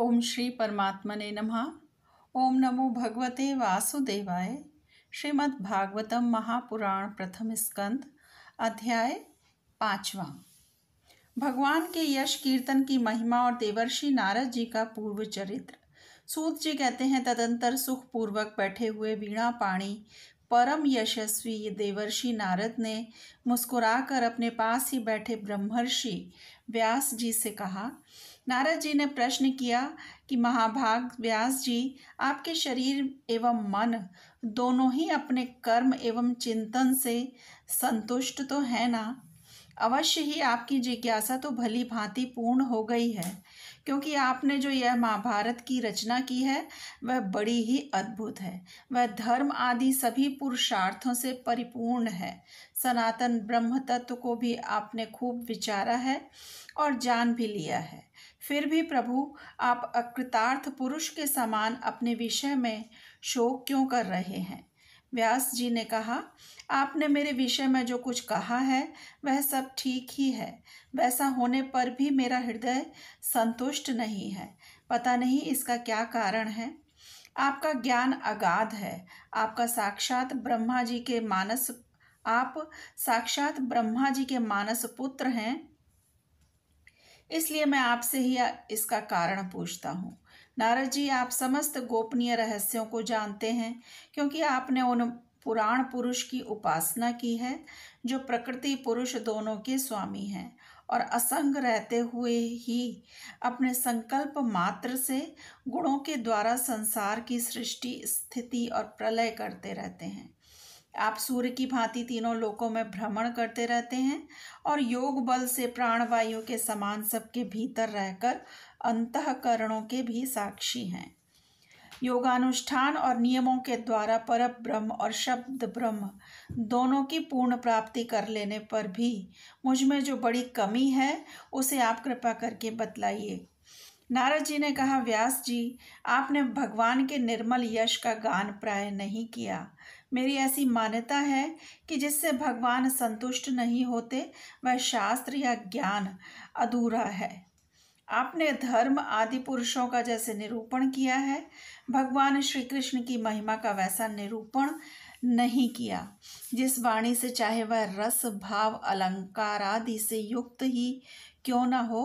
ओम श्री परमात्मने नमः ओम नमो भगवते वासुदेवाय श्रीमद् भागवतम महापुराण प्रथम स्कंद अध्याय पांचवा भगवान के यश कीर्तन की महिमा और देवर्षि नारद जी का पूर्व चरित्र सूत जी कहते हैं तदंतर सुखपूर्वक बैठे हुए वीणा पाणी परम यशस्वी देवर्षि नारद ने मुस्कुराकर अपने पास ही बैठे ब्रह्मर्षि व्यास जी से कहा नारद जी ने प्रश्न किया कि महाभाग व्यास जी आपके शरीर एवं मन दोनों ही अपने कर्म एवं चिंतन से संतुष्ट तो है ना अवश्य ही आपकी जिज्ञासा तो भली भांति पूर्ण हो गई है क्योंकि आपने जो यह महाभारत की रचना की है वह बड़ी ही अद्भुत है वह धर्म आदि सभी पुरुषार्थों से परिपूर्ण है सनातन ब्रह्म तत्व को भी आपने खूब विचारा है और जान भी लिया है फिर भी प्रभु आप अकृतार्थ पुरुष के समान अपने विषय में शोक क्यों कर रहे हैं व्यास जी ने कहा आपने मेरे विषय में जो कुछ कहा है वह सब ठीक ही है वैसा होने पर भी मेरा हृदय संतुष्ट नहीं है पता नहीं इसका क्या कारण है आपका ज्ञान अगाध है आपका साक्षात ब्रह्मा जी के मानस आप साक्षात ब्रह्मा जी के मानस पुत्र हैं इसलिए मैं आपसे ही इसका कारण पूछता हूँ नारद जी आप समस्त गोपनीय रहस्यों को जानते हैं क्योंकि आपने उन पुराण पुरुष की उपासना की है जो प्रकृति पुरुष दोनों के स्वामी हैं और असंग रहते हुए ही अपने संकल्प मात्र से गुणों के द्वारा संसार की सृष्टि स्थिति और प्रलय करते रहते हैं आप सूर्य की भांति तीनों लोकों में भ्रमण करते रहते हैं और योग बल से प्राणवायु के समान सबके भीतर रहकर अंतकरणों के भी साक्षी हैं योगानुष्ठान और नियमों के द्वारा पर ब्रह्म और शब्द ब्रह्म दोनों की पूर्ण प्राप्ति कर लेने पर भी मुझ में जो बड़ी कमी है उसे आप कृपा करके बतलाइए नारद जी ने कहा व्यास जी आपने भगवान के निर्मल यश का गान प्राय नहीं किया मेरी ऐसी मान्यता है कि जिससे भगवान संतुष्ट नहीं होते वह शास्त्र या ज्ञान अधूरा है आपने धर्म आदि पुरुषों का जैसे निरूपण किया है भगवान श्री कृष्ण की महिमा का वैसा निरूपण नहीं किया जिस वाणी से चाहे वह रस भाव अलंकार आदि से युक्त ही क्यों ना हो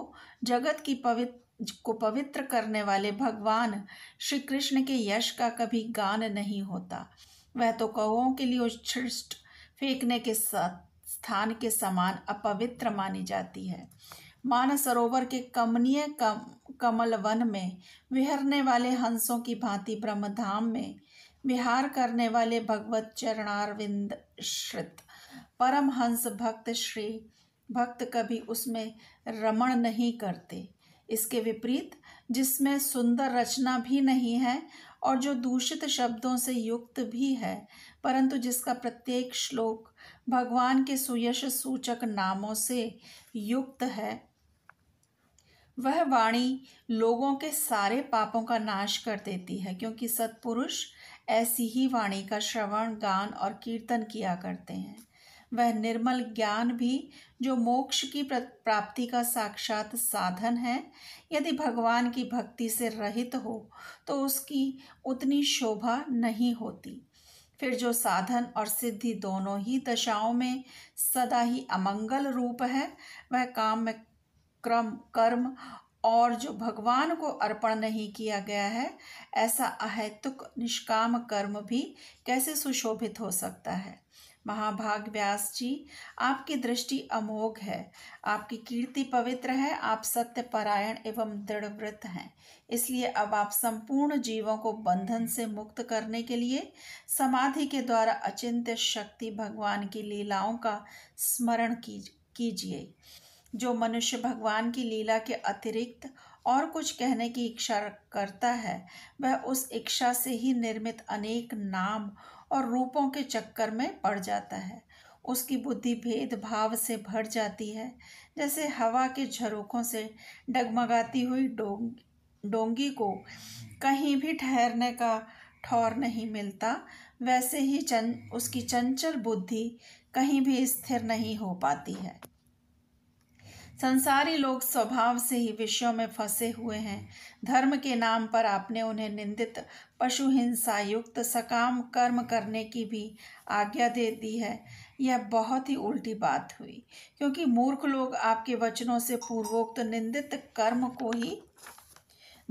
जगत की पवित्र को पवित्र करने वाले भगवान श्री कृष्ण के यश का कभी गान नहीं होता वह तो कौओं के लिए उच्छिष्ट फेंकने के स्थान के समान अपवित्र मानी जाती है मान सरोवर के कमनीय कम, कमल वन में विहरने वाले हंसों की भांति ब्रह्मधाम में विहार करने वाले भगवत चरणारविंद श्रित परम हंस भक्त श्री भक्त कभी उसमें रमण नहीं करते इसके विपरीत जिसमें सुंदर रचना भी नहीं है और जो दूषित शब्दों से युक्त भी है परंतु जिसका प्रत्येक श्लोक भगवान के सुयश सूचक नामों से युक्त है वह वाणी लोगों के सारे पापों का नाश कर देती है क्योंकि सत्पुरुष ऐसी ही वाणी का श्रवण गान और कीर्तन किया करते हैं वह निर्मल ज्ञान भी जो मोक्ष की प्राप्ति का साक्षात साधन है यदि भगवान की भक्ति से रहित हो तो उसकी उतनी शोभा नहीं होती फिर जो साधन और सिद्धि दोनों ही दशाओं में सदा ही अमंगल रूप है वह काम में क्रम कर्म और जो भगवान को अर्पण नहीं किया गया है ऐसा अहेतुक निष्काम कर्म भी कैसे सुशोभित हो सकता है महाभाग व्यास जी आपकी दृष्टि अमोघ है आपकी कीर्ति पवित्र है आप सत्य परायण एवं दृढ़व्रत हैं इसलिए अब आप संपूर्ण जीवों को बंधन से मुक्त करने के लिए समाधि के द्वारा अचिंत्य शक्ति भगवान की लीलाओं का स्मरण कीजिए जो मनुष्य भगवान की लीला के अतिरिक्त और कुछ कहने की इच्छा करता है वह उस इच्छा से ही निर्मित अनेक नाम और रूपों के चक्कर में पड़ जाता है उसकी बुद्धि भेदभाव से भर जाती है जैसे हवा के झरोखों से डगमगाती हुई डोंग डोंगी को कहीं भी ठहरने का ठौर नहीं मिलता वैसे ही चं उसकी चंचल बुद्धि कहीं भी स्थिर नहीं हो पाती है संसारी लोग स्वभाव से ही विषयों में फंसे हुए हैं धर्म के नाम पर आपने उन्हें निंदित पशु हिंसा युक्त सकाम कर्म करने की भी आज्ञा दे दी है यह बहुत ही उल्टी बात हुई क्योंकि मूर्ख लोग आपके वचनों से पूर्वोक्त निंदित कर्म को ही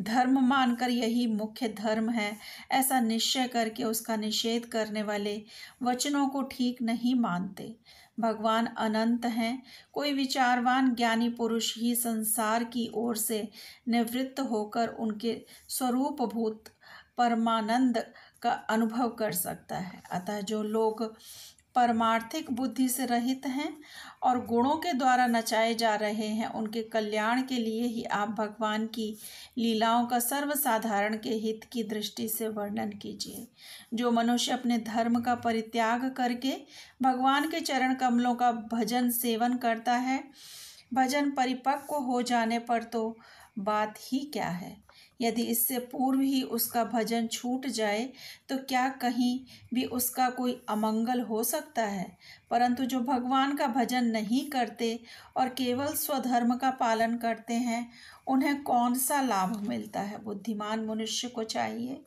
धर्म मानकर यही मुख्य धर्म है ऐसा निश्चय करके उसका निषेध करने वाले वचनों को ठीक नहीं मानते भगवान अनंत हैं कोई विचारवान ज्ञानी पुरुष ही संसार की ओर से निवृत्त होकर उनके स्वरूपभूत परमानंद का अनुभव कर सकता है अतः जो लोग परमार्थिक बुद्धि से रहित हैं और गुणों के द्वारा नचाए जा रहे हैं उनके कल्याण के लिए ही आप भगवान की लीलाओं का सर्वसाधारण के हित की दृष्टि से वर्णन कीजिए जो मनुष्य अपने धर्म का परित्याग करके भगवान के चरण कमलों का भजन सेवन करता है भजन परिपक्व हो जाने पर तो बात ही क्या है यदि इससे पूर्व ही उसका भजन छूट जाए तो क्या कहीं भी उसका कोई अमंगल हो सकता है परंतु जो भगवान का भजन नहीं करते और केवल स्वधर्म का पालन करते हैं उन्हें कौन सा लाभ मिलता है बुद्धिमान मनुष्य को चाहिए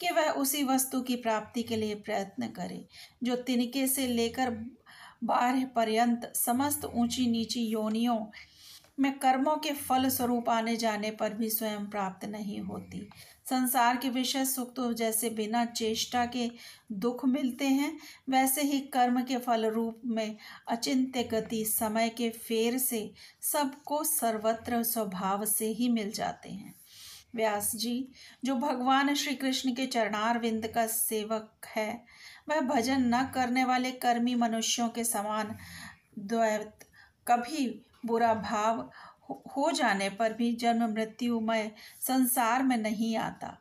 कि वह उसी वस्तु की प्राप्ति के लिए प्रयत्न करे जो तिनके से लेकर बारह पर्यंत समस्त ऊंची नीची योनियों मैं कर्मों के फल स्वरूप आने जाने पर भी स्वयं प्राप्त नहीं होती संसार के विषय सुख तो जैसे बिना चेष्टा के दुख मिलते हैं वैसे ही कर्म के फल रूप में अचिंत्य गति समय के फेर से सबको सर्वत्र स्वभाव से ही मिल जाते हैं व्यास जी जो भगवान श्री कृष्ण के चरणार विंद का सेवक है वह भजन न करने वाले कर्मी मनुष्यों के समान द्वैत कभी बुरा भाव हो जाने पर भी जन्म मृत्युमय संसार में नहीं आता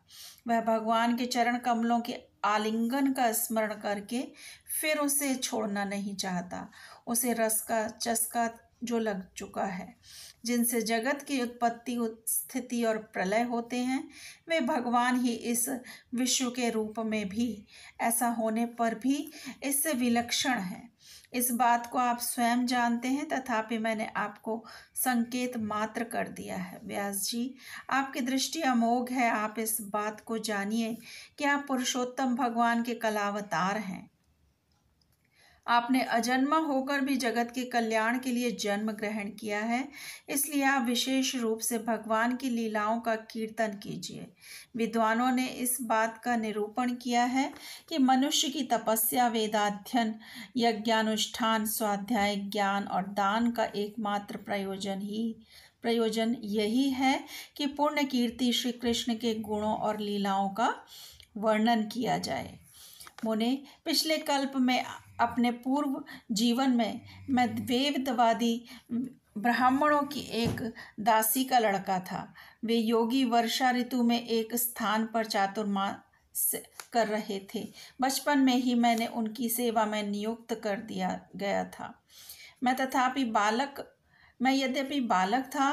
वह भगवान के चरण कमलों के आलिंगन का स्मरण करके फिर उसे छोड़ना नहीं चाहता उसे रस का चस्का जो लग चुका है जिनसे जगत की उत्पत्ति स्थिति और प्रलय होते हैं वे भगवान ही इस विश्व के रूप में भी ऐसा होने पर भी इससे विलक्षण है इस बात को आप स्वयं जानते हैं तथापि मैंने आपको संकेत मात्र कर दिया है व्यास जी आपकी दृष्टि अमोघ है आप इस बात को जानिए कि आप पुरुषोत्तम भगवान के कलावतार हैं आपने अजन्मा होकर भी जगत के कल्याण के लिए जन्म ग्रहण किया है इसलिए आप विशेष रूप से भगवान की लीलाओं का कीर्तन कीजिए विद्वानों ने इस बात का निरूपण किया है कि मनुष्य की तपस्या वेदाध्ययन यज्ञानुष्ठान स्वाध्याय ज्ञान और दान का एकमात्र प्रयोजन ही प्रयोजन यही है कि पूर्ण कीर्ति श्री कृष्ण के गुणों और लीलाओं का वर्णन किया जाए मुने पिछले कल्प में अपने पूर्व जीवन में मैं वेदवादी ब्राह्मणों की एक दासी का लड़का था वे योगी वर्षा ऋतु में एक स्थान पर चातुर्मा कर रहे थे बचपन में ही मैंने उनकी सेवा में नियुक्त कर दिया गया था मैं तथापि बालक मैं यद्यपि बालक था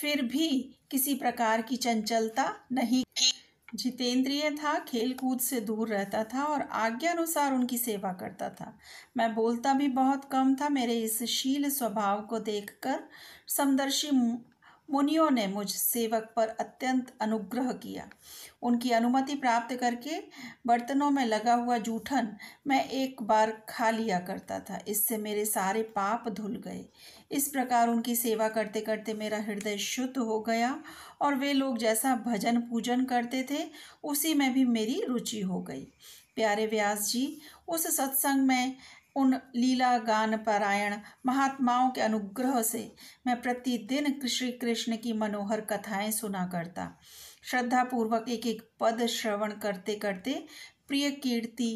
फिर भी किसी प्रकार की चंचलता नहीं की जितेंद्रिय था खेलकूद से दूर रहता था और आज्ञा अनुसार उनकी सेवा करता था मैं बोलता भी बहुत कम था मेरे इस शील स्वभाव को देखकर समदर्शी मुनियों ने मुझ सेवक पर अत्यंत अनुग्रह किया उनकी अनुमति प्राप्त करके बर्तनों में लगा हुआ जूठन मैं एक बार खा लिया करता था इससे मेरे सारे पाप धुल गए इस प्रकार उनकी सेवा करते करते मेरा हृदय शुद्ध हो गया और वे लोग जैसा भजन पूजन करते थे उसी में भी मेरी रुचि हो गई प्यारे व्यास जी उस सत्संग में उन लीला गान पारायण महात्माओं के अनुग्रह से मैं प्रतिदिन श्री कृष्ण की मनोहर कथाएं सुना करता श्रद्धापूर्वक एक एक पद श्रवण करते करते प्रिय कीर्ति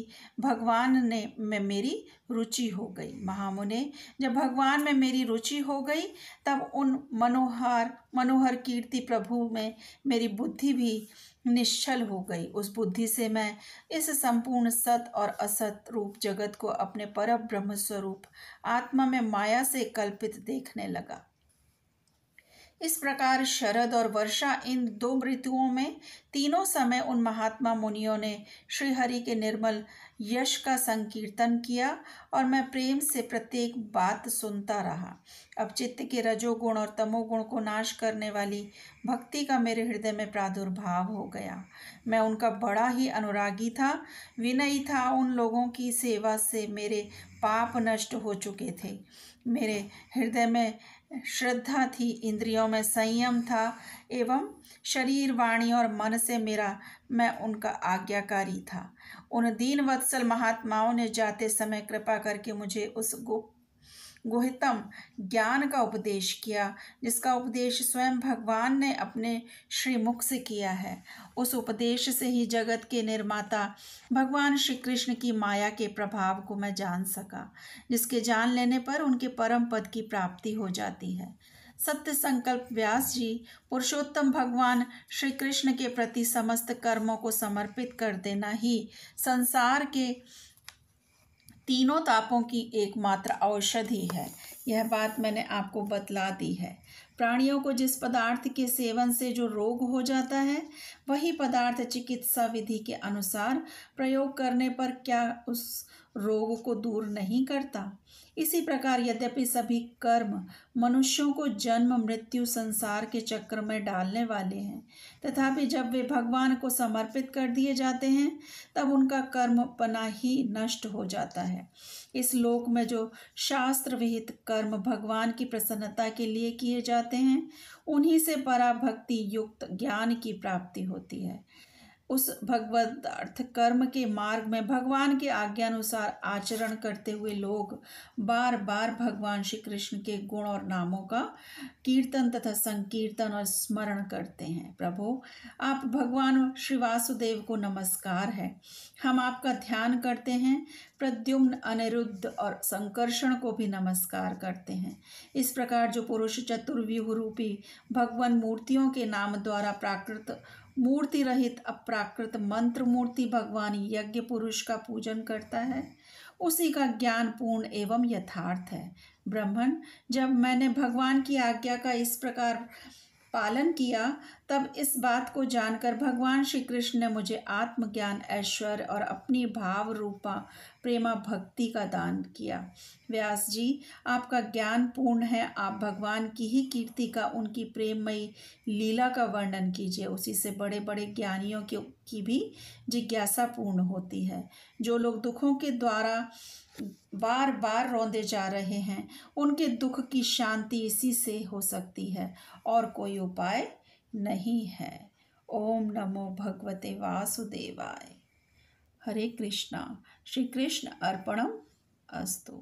भगवान ने में मेरी रुचि हो गई महामुने जब भगवान में मेरी रुचि हो गई तब उन मनोहर मनोहर कीर्ति प्रभु में मेरी बुद्धि भी निश्चल हो गई उस बुद्धि से मैं इस संपूर्ण सत और असत रूप जगत को अपने पर ब्रह्म स्वरूप आत्मा में माया से कल्पित देखने लगा इस प्रकार शरद और वर्षा इन दो ऋतुओं में तीनों समय उन महात्मा मुनियों ने श्रीहरि के निर्मल यश का संकीर्तन किया और मैं प्रेम से प्रत्येक बात सुनता रहा अब चित्त के रजोगुण और तमोगुण को नाश करने वाली भक्ति का मेरे हृदय में प्रादुर्भाव हो गया मैं उनका बड़ा ही अनुरागी था विनयी था उन लोगों की सेवा से मेरे पाप नष्ट हो चुके थे मेरे हृदय में श्रद्धा थी इंद्रियों में संयम था एवं शरीर वाणी और मन से मेरा मैं उनका आज्ञाकारी था उन दीन वत्सल महात्माओं ने जाते समय कृपा करके मुझे उस गुप्त गोहितम ज्ञान का उपदेश किया जिसका उपदेश स्वयं भगवान ने अपने श्रीमुख से किया है उस उपदेश से ही जगत के निर्माता भगवान श्री कृष्ण की माया के प्रभाव को मैं जान सका जिसके जान लेने पर उनके परम पद की प्राप्ति हो जाती है सत्य संकल्प व्यास जी पुरुषोत्तम भगवान श्री कृष्ण के प्रति समस्त कर्मों को समर्पित कर देना ही संसार के तीनों तापों की एकमात्र औषधि है यह बात मैंने आपको बतला दी है प्राणियों को जिस पदार्थ के सेवन से जो रोग हो जाता है वही पदार्थ चिकित्सा विधि के अनुसार प्रयोग करने पर क्या उस रोग को दूर नहीं करता इसी प्रकार यद्यपि सभी कर्म मनुष्यों को जन्म मृत्यु संसार के चक्र में डालने वाले हैं तथापि जब वे भगवान को समर्पित कर दिए जाते हैं तब उनका कर्म पना ही नष्ट हो जाता है इस लोक में जो शास्त्र विहित कर्म भगवान की प्रसन्नता के लिए किए जाते हैं उन्हीं से पराभक्ति युक्त ज्ञान की प्राप्ति होती है उस भगवत अर्थ कर्म के मार्ग में भगवान के आज्ञानुसार आचरण करते हुए लोग बार बार भगवान श्री कृष्ण के गुण और नामों का कीर्तन तथा संकीर्तन और स्मरण करते हैं प्रभु आप भगवान श्री वासुदेव को नमस्कार है हम आपका ध्यान करते हैं प्रद्युम्न अनिरुद्ध और संकर्षण को भी नमस्कार करते हैं इस प्रकार जो पुरुष चतुर्व्यूह रूपी भगवान मूर्तियों के नाम द्वारा प्राकृत मूर्ति रहित अप्राकृत मंत्र मूर्ति भगवान यज्ञ पुरुष का पूजन करता है उसी का ज्ञान पूर्ण एवं यथार्थ है ब्राह्मण जब मैंने भगवान की आज्ञा का इस प्रकार पालन किया तब इस बात को जानकर भगवान श्री कृष्ण ने मुझे आत्मज्ञान ऐश्वर्य और अपनी भाव रूपा प्रेमा भक्ति का दान किया व्यास जी आपका ज्ञान पूर्ण है आप भगवान की ही कीर्ति का उनकी प्रेममयी लीला का वर्णन कीजिए उसी से बड़े बड़े ज्ञानियों की, की भी जिज्ञासा पूर्ण होती है जो लोग दुखों के द्वारा बार बार रोंदे जा रहे हैं उनके दुख की शांति इसी से हो सकती है और कोई उपाय नहीं है ओम नमो भगवते वासुदेवाय हरे कृष्णा श्री कृष्ण अर्पणम अस्तु